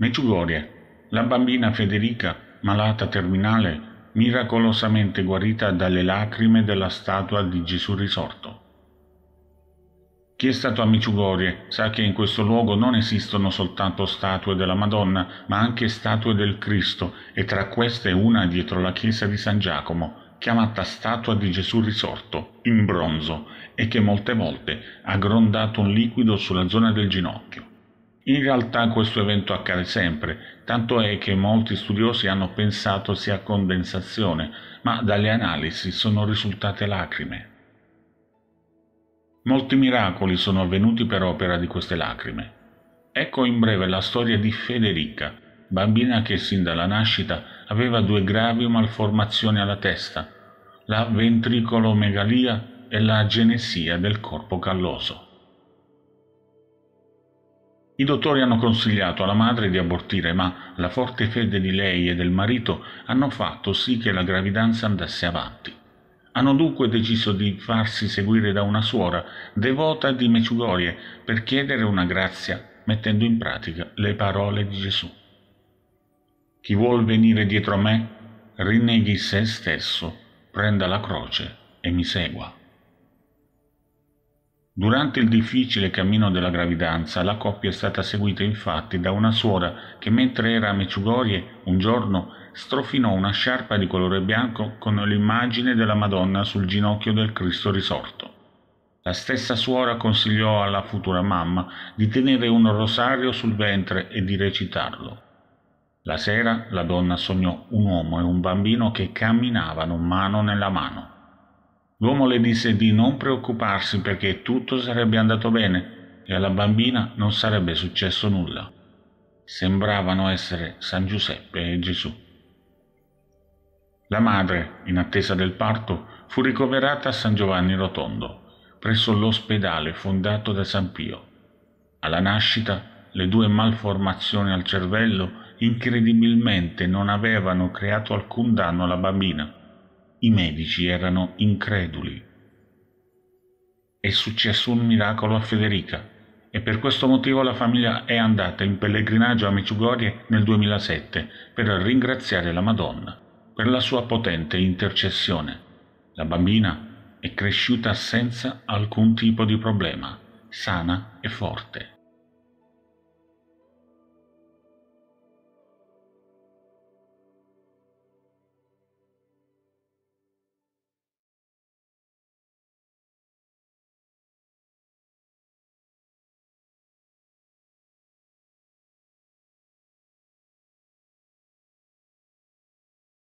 Meciugorie, La bambina Federica, malata terminale, miracolosamente guarita dalle lacrime della statua di Gesù risorto. Chi è stato a Meciugorie sa che in questo luogo non esistono soltanto statue della Madonna, ma anche statue del Cristo, e tra queste una dietro la chiesa di San Giacomo, chiamata statua di Gesù risorto, in bronzo, e che molte volte ha grondato un liquido sulla zona del ginocchio. In realtà questo evento accade sempre, tanto è che molti studiosi hanno pensato sia condensazione, ma dalle analisi sono risultate lacrime. Molti miracoli sono avvenuti per opera di queste lacrime. Ecco in breve la storia di Federica, bambina che sin dalla nascita aveva due gravi malformazioni alla testa, la ventricolomegalia e la genesia del corpo calloso. I dottori hanno consigliato alla madre di abortire, ma la forte fede di lei e del marito hanno fatto sì che la gravidanza andasse avanti. Hanno dunque deciso di farsi seguire da una suora devota di Meciugorie per chiedere una grazia mettendo in pratica le parole di Gesù. Chi vuol venire dietro a me, rinneghi se stesso, prenda la croce e mi segua. Durante il difficile cammino della gravidanza la coppia è stata seguita infatti da una suora che mentre era a Meciugorie un giorno strofinò una sciarpa di colore bianco con l'immagine della Madonna sul ginocchio del Cristo risorto. La stessa suora consigliò alla futura mamma di tenere un rosario sul ventre e di recitarlo. La sera la donna sognò un uomo e un bambino che camminavano mano nella mano. L'uomo le disse di non preoccuparsi perché tutto sarebbe andato bene e alla bambina non sarebbe successo nulla. Sembravano essere San Giuseppe e Gesù. La madre, in attesa del parto, fu ricoverata a San Giovanni Rotondo, presso l'ospedale fondato da San Pio. Alla nascita, le due malformazioni al cervello incredibilmente non avevano creato alcun danno alla bambina i medici erano increduli. È successo un miracolo a Federica e per questo motivo la famiglia è andata in pellegrinaggio a Meciugorie nel 2007 per ringraziare la Madonna per la sua potente intercessione. La bambina è cresciuta senza alcun tipo di problema, sana e forte.